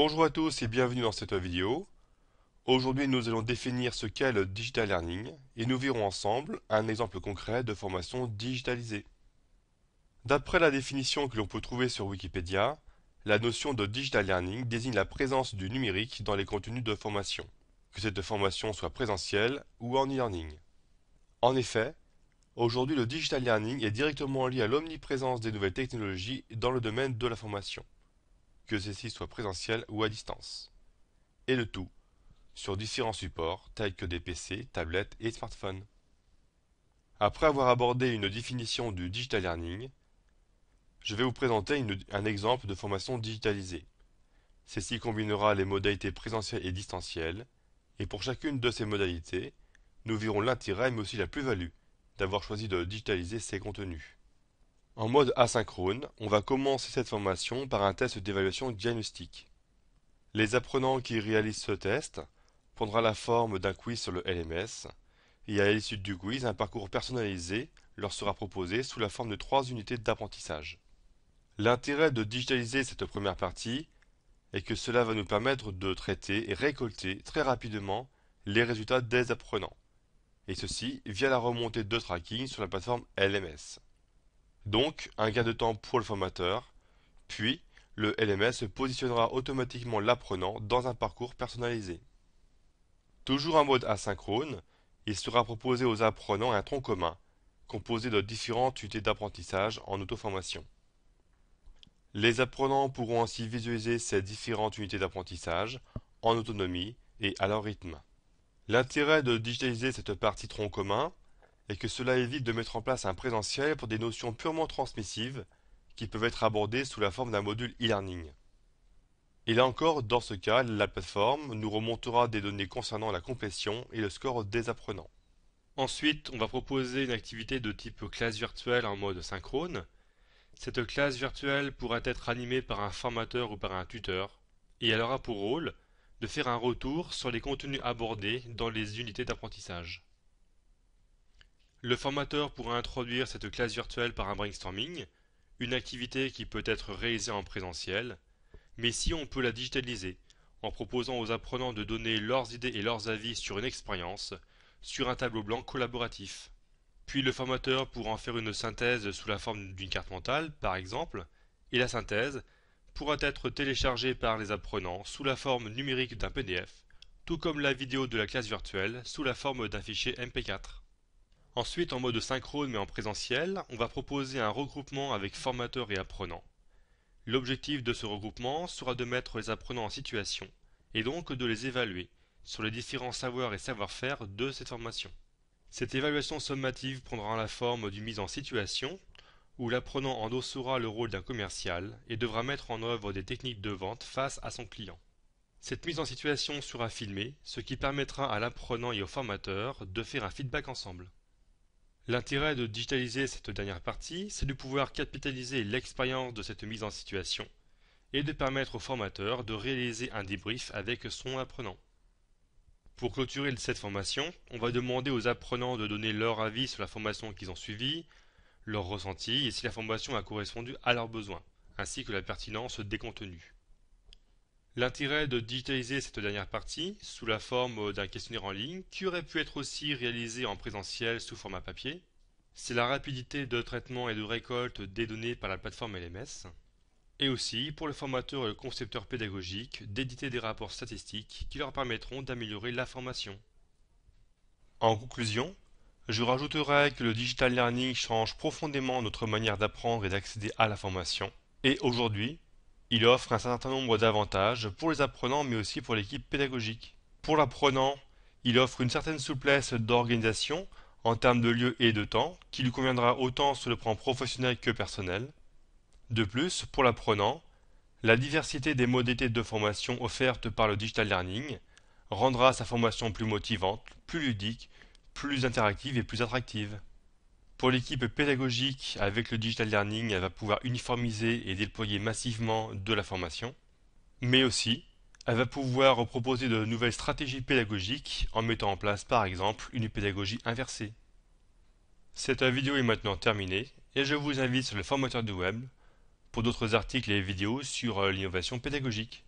Bonjour à tous et bienvenue dans cette vidéo. Aujourd'hui nous allons définir ce qu'est le Digital Learning et nous verrons ensemble un exemple concret de formation digitalisée. D'après la définition que l'on peut trouver sur Wikipédia, la notion de Digital Learning désigne la présence du numérique dans les contenus de formation, que cette formation soit présentielle ou en e-learning. En effet, aujourd'hui le Digital Learning est directement lié à l'omniprésence des nouvelles technologies dans le domaine de la formation que ceci soit présentiel ou à distance. Et le tout sur différents supports tels que des PC, tablettes et smartphones. Après avoir abordé une définition du digital learning, je vais vous présenter un exemple de formation digitalisée. Celle-ci combinera les modalités présentielles et distancielles, et pour chacune de ces modalités, nous verrons l'intérêt mais aussi la plus-value d'avoir choisi de digitaliser ces contenus. En mode asynchrone, on va commencer cette formation par un test d'évaluation diagnostique. Les apprenants qui réalisent ce test prendra la forme d'un quiz sur le LMS, et à l'issue du quiz, un parcours personnalisé leur sera proposé sous la forme de trois unités d'apprentissage. L'intérêt de digitaliser cette première partie est que cela va nous permettre de traiter et récolter très rapidement les résultats des apprenants, et ceci via la remontée de tracking sur la plateforme LMS donc un gain de temps pour le formateur, puis le LMS positionnera automatiquement l'apprenant dans un parcours personnalisé. Toujours en mode asynchrone, il sera proposé aux apprenants un tronc commun, composé de différentes unités d'apprentissage en auto-formation. Les apprenants pourront ainsi visualiser ces différentes unités d'apprentissage en autonomie et à leur rythme. L'intérêt de digitaliser cette partie tronc commun et que cela évite de mettre en place un présentiel pour des notions purement transmissives qui peuvent être abordées sous la forme d'un module e-learning. Et là encore, dans ce cas, la plateforme nous remontera des données concernant la complétion et le score des apprenants. Ensuite, on va proposer une activité de type classe virtuelle en mode synchrone. Cette classe virtuelle pourra être animée par un formateur ou par un tuteur, et elle aura pour rôle de faire un retour sur les contenus abordés dans les unités d'apprentissage. Le formateur pourra introduire cette classe virtuelle par un brainstorming, une activité qui peut être réalisée en présentiel, mais si on peut la digitaliser en proposant aux apprenants de donner leurs idées et leurs avis sur une expérience sur un tableau blanc collaboratif. Puis le formateur pourra en faire une synthèse sous la forme d'une carte mentale, par exemple, et la synthèse pourra être téléchargée par les apprenants sous la forme numérique d'un PDF, tout comme la vidéo de la classe virtuelle sous la forme d'un fichier MP4. Ensuite, en mode synchrone mais en présentiel, on va proposer un regroupement avec formateurs et apprenants. L'objectif de ce regroupement sera de mettre les apprenants en situation, et donc de les évaluer, sur les différents savoirs et savoir-faire de cette formation. Cette évaluation sommative prendra la forme d'une mise en situation, où l'apprenant endossera le rôle d'un commercial et devra mettre en œuvre des techniques de vente face à son client. Cette mise en situation sera filmée, ce qui permettra à l'apprenant et au formateur de faire un feedback ensemble. L'intérêt de digitaliser cette dernière partie, c'est de pouvoir capitaliser l'expérience de cette mise en situation et de permettre au formateur de réaliser un débrief avec son apprenant. Pour clôturer cette formation, on va demander aux apprenants de donner leur avis sur la formation qu'ils ont suivie, leur ressenti et si la formation a correspondu à leurs besoins, ainsi que la pertinence des contenus. L'intérêt de digitaliser cette dernière partie sous la forme euh, d'un questionnaire en ligne qui aurait pu être aussi réalisé en présentiel sous format papier, c'est la rapidité de traitement et de récolte des données par la plateforme LMS, et aussi pour le formateur et le concepteur pédagogique d'éditer des rapports statistiques qui leur permettront d'améliorer la formation. En conclusion, je rajouterai que le digital learning change profondément notre manière d'apprendre et d'accéder à la formation, et aujourd'hui, il offre un certain nombre d'avantages pour les apprenants mais aussi pour l'équipe pédagogique. Pour l'apprenant, il offre une certaine souplesse d'organisation en termes de lieu et de temps qui lui conviendra autant sur le plan professionnel que personnel. De plus, pour l'apprenant, la diversité des modalités de formation offertes par le digital learning rendra sa formation plus motivante, plus ludique, plus interactive et plus attractive. Pour l'équipe pédagogique, avec le digital learning, elle va pouvoir uniformiser et déployer massivement de la formation, mais aussi elle va pouvoir proposer de nouvelles stratégies pédagogiques en mettant en place par exemple une pédagogie inversée. Cette vidéo est maintenant terminée et je vous invite sur le formateur du web pour d'autres articles et vidéos sur euh, l'innovation pédagogique.